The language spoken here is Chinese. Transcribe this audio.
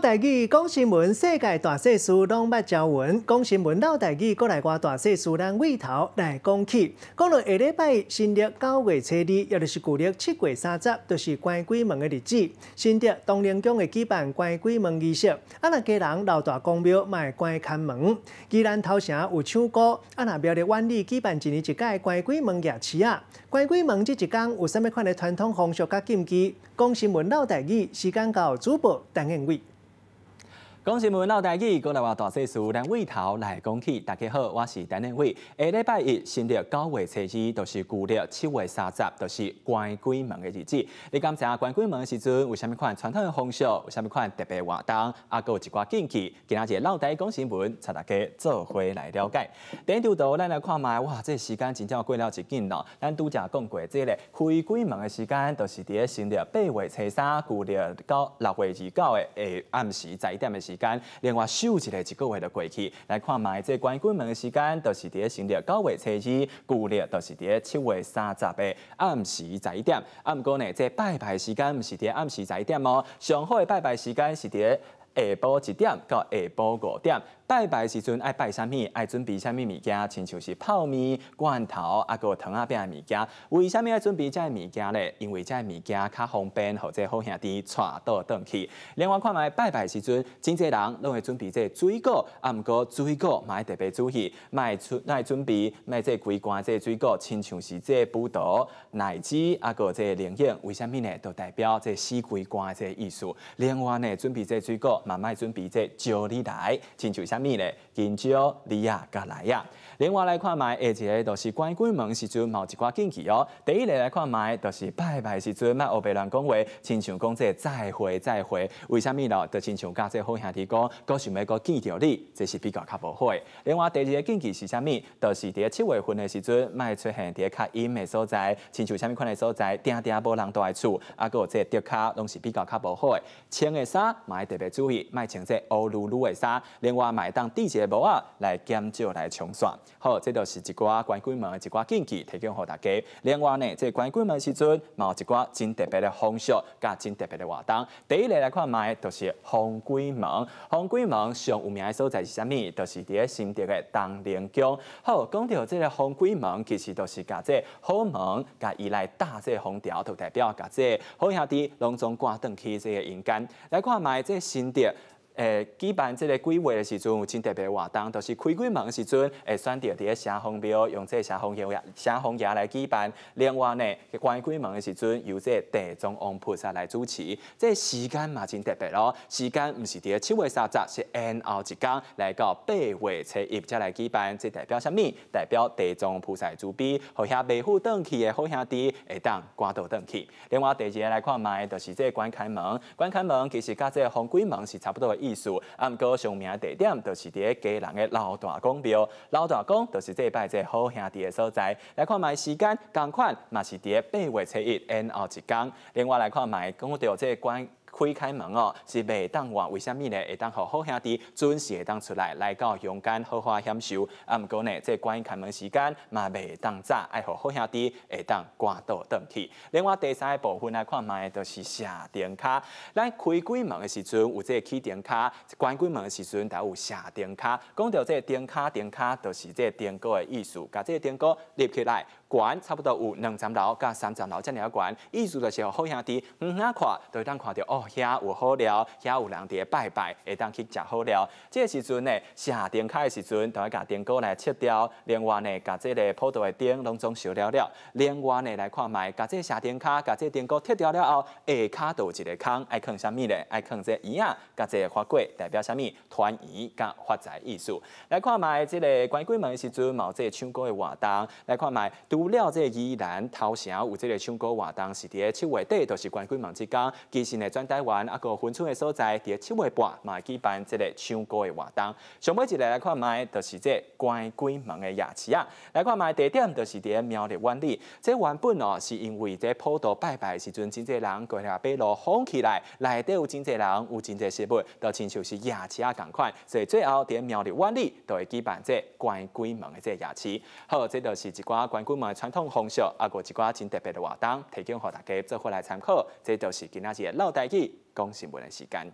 大举讲新闻，世界大史书，拢捌朝闻。讲新闻老大举，国内个大史书咱开头来讲起。讲到下礼拜，新历九月初二，也就是旧历七月三十，就是关鬼门的日子。新历东年将会举办关鬼门仪式。阿拉家人老大公庙卖关看门。既然头城有唱歌，阿拉庙里万里举办一年一届关鬼门夜市啊。关鬼门即一天有啥物款诶传统风俗甲禁忌？讲新闻老大举，时间到，主播邓英伟。《新闻》老台起，过来话大细事，咱回头来讲起，大家好，我是陈念伟。下礼拜一，新历九月初二，就是旧历七月三十，就是关鬼门的日子。你敢知啊？关鬼门的时阵有虾物款传统的风俗？有虾物款特别活动？啊，有一寡禁忌？今仔日老讲新闻》带大家做伙来了解。顶条图咱来看卖，哇，这时间真正过了一紧哦。咱拄则讲过即个，开关门的时间，就是伫新历八月初三，旧历到六月二九的暗时十一点的时。时间，另外收一个一个月的过去，来看卖这关关门的时间，就是伫咧新历九月初二，旧历就是伫咧七月三十的暗时十一点，啊，毋过呢，这拜拜时间毋是伫咧，暗时十一点哦，上好的拜拜时间是伫咧。下晡一点到下晡五点拜拜时阵爱拜啥物？爱准备啥物物件？亲像是泡面、罐头，啊个糖啊饼个物件。为啥物爱准备遮物件咧？因为遮物件较方便，或者好兄弟带倒转去。另外看卖拜拜时阵，真济人拢会准备这水果，啊毋过水果嘛爱特别注意，卖准爱准备卖这桂冠这水果，亲像是这葡萄、荔枝啊个这莲叶。为啥物呢？都代表这四桂冠这意思。另外呢，准备这水果。慢慢准备这招你台，亲像虾米咧？今朝你啊，甲来啊。另外来看卖，下一个就是关关门时阵某一寡禁忌哦。第一个来看卖，就是拜拜时阵卖学别人讲话，亲像讲这再会再会，为虾米咯？就亲像甲这好兄弟讲，够想要够见着你，这是比较较无好。另外第二个禁忌是虾米？就是伫七月份的时阵，卖出现伫较阴的所在，亲像虾米款的所在，定定无人都爱厝，啊有即竹卡拢是比较较无好。穿的衫买特别注意。卖穿即欧露露的衫，另外卖当地个帽啊来减少来冲刷。好，即就是一寡关于关门一寡禁忌，提供予大家。另外呢，即关于关门时阵，冒一寡真特别的风俗，甲真特别的活动。第一个来看卖，就是红关门。红关门上有名诶所在是啥物？就是伫诶新竹诶东陵宫。好，讲到即个红关门，其实都是甲即好门，甲伊来搭即红条，就代表甲即好兄弟隆重挂灯去即个阴间。来看卖即新竹。there 诶，举办即个规划的时阵，有真特别的活动，就是开关门的时阵，会选择伫咧下风庙，用即个下风庙、下风爷来举办。另外呢，关关门的时阵，由即个地藏王菩萨来主持。即、个时间嘛，真特别咯，时间毋是伫咧七月三十，是暗后一天来到八月初一才来举办。即代表啥物？代表地藏菩萨主悲，互遐未富登去的好兄弟，会当关到登去。另外第二来看卖，就是即个关开门，关开门其实甲即个封鬼门是差不多的意。意思，毋过上名地点，就是伫咧家人的老大公庙，老大公就是这拜即好兄弟诶所在。来看卖时间，同款嘛是伫咧八月初一，n 后一工。另外来看卖，讲到个关。开开门哦，是袂当话，为虾米呢？会当互好兄弟准时会当出来，来到勇敢好好享受。啊，毋过呢，即关于开门时间嘛，袂当早，爱互好兄弟会当赶到登去。另外第三个部分来看卖，就是射电卡。咱开关门的时阵有即个起电卡，关关门的时阵才有射电卡。讲到即个电卡、电卡，就是即个电哥的意思。甲即个电哥立起来管，差不多有两层楼、甲三层楼遮尔悬管。意思就是互好兄弟嗯哪看，都会当看到哦。遐有好料，遐有人伫咧拜拜，下当去食好料。即时阵呢，城顶开的时阵，同伊甲顶果来切掉。另外呢，甲这个坡度的顶拢总小了了。另外呢，来看卖，甲这个城顶卡，甲这个顶果切掉了后，下骹都有一个空，爱坑啥物咧？爱坑这椅啊，甲这个花果代表啥物？团圆甲发财意思。来看卖这个关鬼门的时阵，毛主个唱歌的活动。来看卖除了这个依然头前有这个唱歌活动，是伫咧七月底，就是关鬼门之间，其实呢专。台湾啊，个分村的所在，伫七月半嘛举办即个唱歌的活动。上尾一个来看卖，就是即关鬼门的夜市啊。来看卖地点，就是咧庙日湾里。即原本哦，是因为这普渡拜拜时阵，真济人过下背路哄起来，内底有真济人，有真济食物，就亲像是夜市啊共款。所以最后咧庙日湾里，都会举办即关鬼门的即夜市。好，即就是一寡关鬼门传统风俗啊，个一寡真特别的活动，提供给大家做伙来参考。即就是今仔日老台。刚性未的时间。